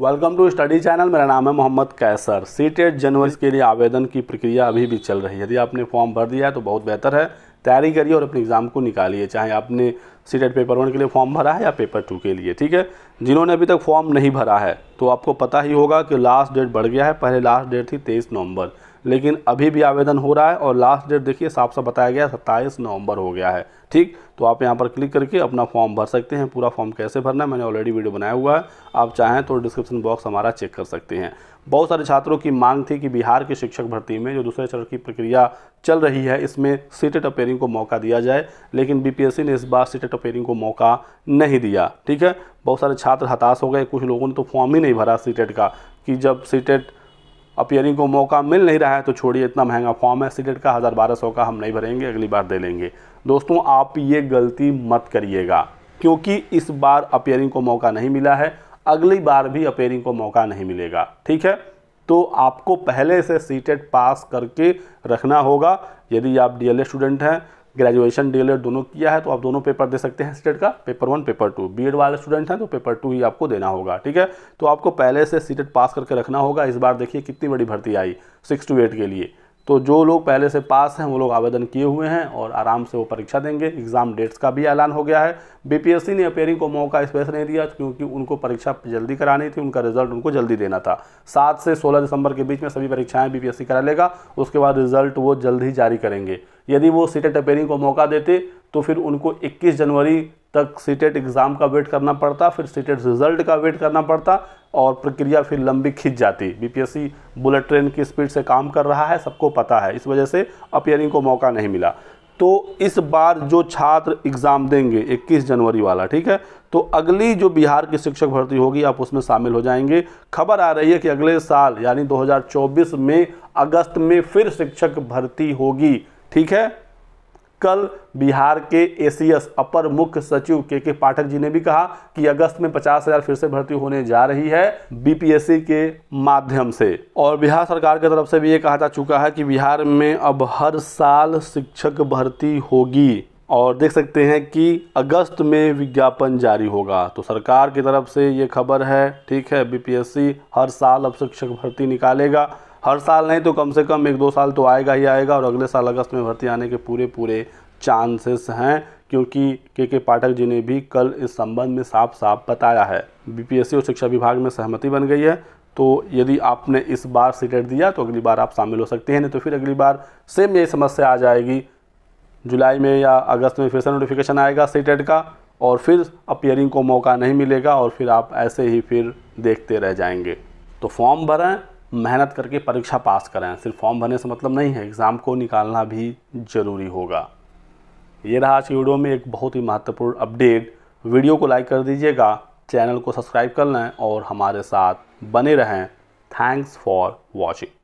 welcome to study channel मेरा नाम है मोहम्मद कैसर सी टेट जनवरी के लिए आवेदन की प्रक्रिया अभी भी चल रही है यदि आपने फॉर्म भर दिया है तो बहुत बेहतर है तैयारी करिए और अपने एग्ज़ाम को निकालिए चाहे आपने सीटेट पेपर वन के लिए फॉर्म भरा है या पेपर टू के लिए ठीक है जिन्होंने अभी तक फॉर्म नहीं भरा है तो आपको पता ही होगा कि लास्ट डेट बढ़ गया है पहले लास्ट डेट थी तेईस नवंबर लेकिन अभी भी आवेदन हो रहा है और लास्ट डेट देखिए साफ साफ बताया गया सत्ताईस नवंबर हो गया है ठीक तो आप यहाँ पर क्लिक करके अपना फॉर्म भर सकते हैं पूरा फॉर्म कैसे भरना है मैंने ऑलरेडी वीडियो बनाया हुआ है आप चाहें तो डिस्क्रिप्शन बॉक्स हमारा चेक कर सकते हैं बहुत सारे छात्रों की मांग थी कि बिहार के शिक्षक भर्ती में जो दूसरे चरण की प्रक्रिया चल रही है इसमें सीटेट अपेयरिंग को मौका दिया जाए लेकिन बी ने इस बार सीटेट पेयरिंग को मौका नहीं दिया ठीक है बहुत सारे छात्र हताश हो गए कुछ लोगों ने तो फॉर्म ही नहीं भरा सीटेट का कि जब सीटेट अपियरिंग को मौका मिल नहीं रहा है तो छोड़िए इतना महंगा फॉर्म है सीटेट का हज़ार बारह सौ का हम नहीं भरेंगे अगली बार दे लेंगे दोस्तों आप ये गलती मत करिएगा क्योंकि इस बार अपेयरिंग को मौका नहीं मिला है अगली बार भी अपेयरिंग को मौका नहीं मिलेगा ठीक है तो आपको पहले से सीटेट पास करके रखना होगा यदि आप डी स्टूडेंट हैं ग्रेजुएशन डी दोनों किया है तो आप दोनों पेपर दे सकते हैं सीटेट का paper one paper two B वाले स्टूडेंट हैं तो पेपर टू ही आपको देना होगा ठीक है तो आपको पहले से सीटेट पास करके रखना होगा इस बार देखिए कितनी बड़ी भर्ती आई सिक्स टू एट के लिए तो जो लोग पहले से पास हैं वो लोग आवेदन किए हुए हैं और आराम से वो परीक्षा देंगे एग्ज़ाम डेट्स का भी ऐलान हो गया है बीपीएससी ने अपेयरिंग को मौका स्पेस नहीं दिया क्योंकि उनको परीक्षा जल्दी करानी थी उनका रिजल्ट उनको जल्दी देना था सात से सोलह दिसंबर के बीच में सभी परीक्षाएं बीपीएससी करा लेगा उसके बाद रिजल्ट वो जल्द ही जारी करेंगे यदि वो सीटेट अपेयरिंग को मौका देते तो फिर उनको 21 जनवरी तक सीटेट एग्ज़ाम का वेट करना पड़ता फिर सीटेट रिजल्ट का वेट करना पड़ता और प्रक्रिया फिर लंबी खिंच जाती बीपीएससी बुलेट ट्रेन की स्पीड से काम कर रहा है सबको पता है इस वजह से अपेयरिंग को मौका नहीं मिला तो इस बार जो छात्र एग्ज़ाम देंगे 21 जनवरी वाला ठीक है तो अगली जो बिहार की शिक्षक भर्ती होगी आप उसमें शामिल हो जाएंगे खबर आ रही है कि अगले साल यानी 2024 में अगस्त में फिर शिक्षक भर्ती होगी ठीक है कल बिहार के एसीएस अपर मुख्य सचिव के के पाठक जी ने भी कहा कि अगस्त में पचास हजार फिर से भर्ती होने जा रही है बीपीएससी के माध्यम से और बिहार सरकार की तरफ से भी ये कहा जा चुका है कि बिहार में अब हर साल शिक्षक भर्ती होगी और देख सकते हैं कि अगस्त में विज्ञापन जारी होगा तो सरकार की तरफ से ये खबर है ठीक है बीपीएससी हर साल अब शिक्षक भर्ती निकालेगा हर साल नहीं तो कम से कम एक दो साल तो आएगा ही आएगा और अगले साल अगस्त में भर्ती आने के पूरे पूरे चांसेस हैं क्योंकि के के पाठक जी ने भी कल इस संबंध में साफ साफ बताया है बीपीएससी और शिक्षा विभाग में सहमति बन गई है तो यदि आपने इस बार सीटेट दिया तो अगली बार आप शामिल हो सकते हैं नहीं तो फिर अगली बार सेम यही समस्या आ जाएगी जुलाई में या अगस्त में फिर से नोटिफिकेशन आएगा सीटेट e का और फिर अपियरिंग को मौका नहीं मिलेगा और फिर आप ऐसे ही फिर देखते रह जाएंगे तो फॉर्म भरें मेहनत करके परीक्षा पास करें सिर्फ फॉर्म भरने से मतलब नहीं है एग्ज़ाम को निकालना भी ज़रूरी होगा ये रहा आज की वीडियो में एक बहुत ही महत्वपूर्ण अपडेट वीडियो को लाइक कर दीजिएगा चैनल को सब्सक्राइब कर लें और हमारे साथ बने रहें थैंक्स फॉर वॉचिंग